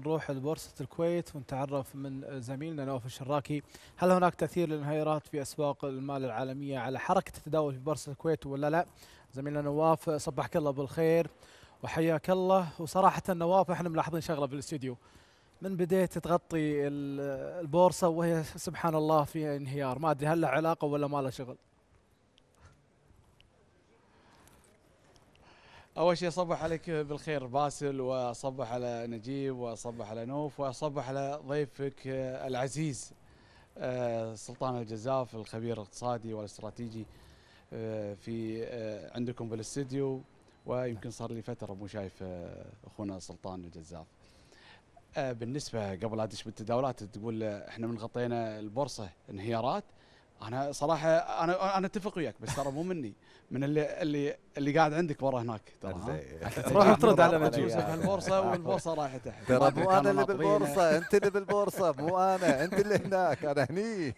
نروح لبورصة الكويت ونتعرف من زميلنا نواف الشراكي هل هناك تأثير للانهيارات في أسواق المال العالمية على حركة التداول في بورصة الكويت ولا لا زميلنا نواف صبحك الله بالخير وحياك الله وصراحة نواف احنا ملاحظين شغلة في الاستديو من بديت تغطي البورصة وهي سبحان الله فيها انهيار ما أدري هل لها علاقة ولا ما لها شغل اول شيء اصبح عليك بالخير باسل واصبح على نجيب واصبح على نوف واصبح على ضيفك العزيز آه، سلطان الجزاف الخبير الاقتصادي والاستراتيجي آه، في آه، عندكم بالاستديو ويمكن صار لي فتره مو شايف اخونا سلطان الجزاف بالنسبه قبل ادش بالتداولات تقول احنا من غطينا البورصه انهيارات انا صراحه انا انا اتفق وياك بس ترى مو مني من اللي اللي اللي قاعد عندك ورا هناك ترى روح اطرد على في البورصه والبورصه رايحه تحت ترى مو انا اللي بالبورصه انت اللي بالبورصه مو انا انت اللي هناك انا هني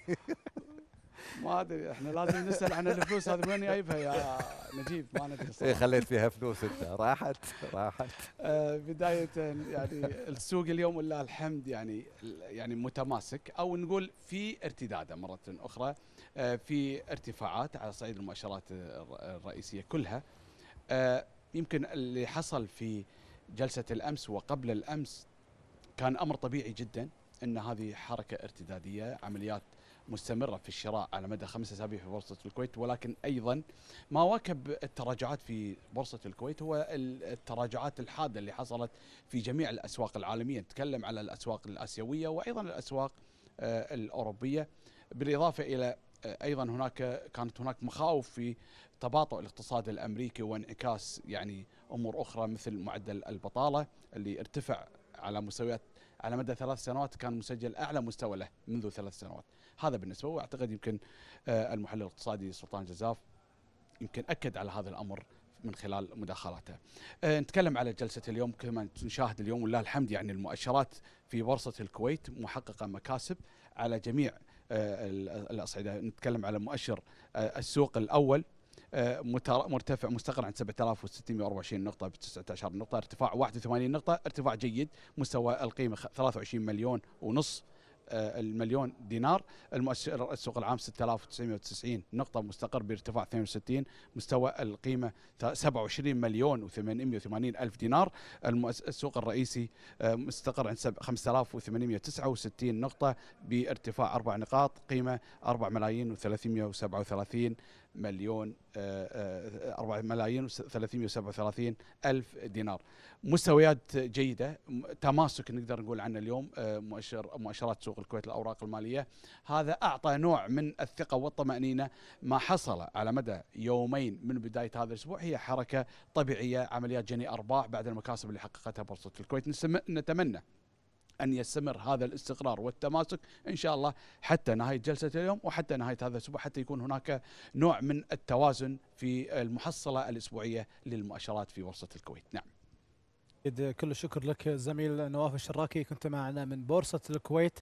ما ادري احنا لازم نسال عن الفلوس هذه وين جايبها يا نجيب ما ندري صراحه إيه، خليت فيها فلوس انت راحت راحت آه، بدايه يعني السوق اليوم ولله الحمد يعني يعني متماسك او نقول في ارتداده مره اخرى آه، في ارتفاعات على صعيد المؤشرات الرئيسيه كلها آه، يمكن اللي حصل في جلسه الامس وقبل الامس كان امر طبيعي جدا ان هذه حركه ارتداديه عمليات مستمره في الشراء على مدى خمسة اسابيع في بورصه الكويت ولكن ايضا ما واكب التراجعات في بورصه الكويت هو التراجعات الحاده اللي حصلت في جميع الاسواق العالميه نتكلم على الاسواق الاسيويه وايضا الاسواق آه، الاوروبيه بالاضافه الى آه، ايضا هناك كانت هناك مخاوف في تباطؤ الاقتصاد الامريكي وانعكاس يعني امور اخرى مثل معدل البطاله اللي ارتفع على مستويات على مدى ثلاث سنوات كان مسجل اعلى مستوى له منذ ثلاث سنوات هذا بالنسبه واعتقد يمكن آه، المحلل الاقتصادي سلطان جزاف يمكن اكد على هذا الامر من خلال مداخلاته. آه، نتكلم على جلسه اليوم كما نشاهد اليوم ولله الحمد يعني المؤشرات في بورصه الكويت محققه مكاسب على جميع آه، الاصعده، نتكلم على مؤشر السوق الاول آه، مرتفع مستقر عند 7624 نقطة ب 19 نقطة ارتفاع 81 نقطة ارتفاع جيد مستوى القيمة 23 مليون ونص آه، المليون دينار المؤشر السوق العام 6990 نقطة مستقر بارتفاع 62 مستوى القيمة 27 مليون و880 ألف دينار السوق الرئيسي آه، مستقر عند 5869 نقطة بارتفاع أربع نقاط قيمة 4 ملايين و337 مليون 4 آه، آه، ملايين و337 الف دينار مستويات جيده تماسك نقدر نقول عنه اليوم آه، مؤشر مؤشرات سوق الكويت الاوراق الماليه هذا اعطى نوع من الثقه والطمانينه ما حصل على مدى يومين من بدايه هذا الاسبوع هي حركه طبيعيه عمليات جني ارباح بعد المكاسب اللي حققتها بورصه الكويت نتمنى أن يستمر هذا الاستقرار والتماسك إن شاء الله حتى نهاية جلسة اليوم وحتى نهاية هذا الأسبوع حتى يكون هناك نوع من التوازن في المحصلة الأسبوعية للمؤشرات في بورصة الكويت نعم كل الشكر لك زميل نواف الشراكي كنت معنا من بورصة الكويت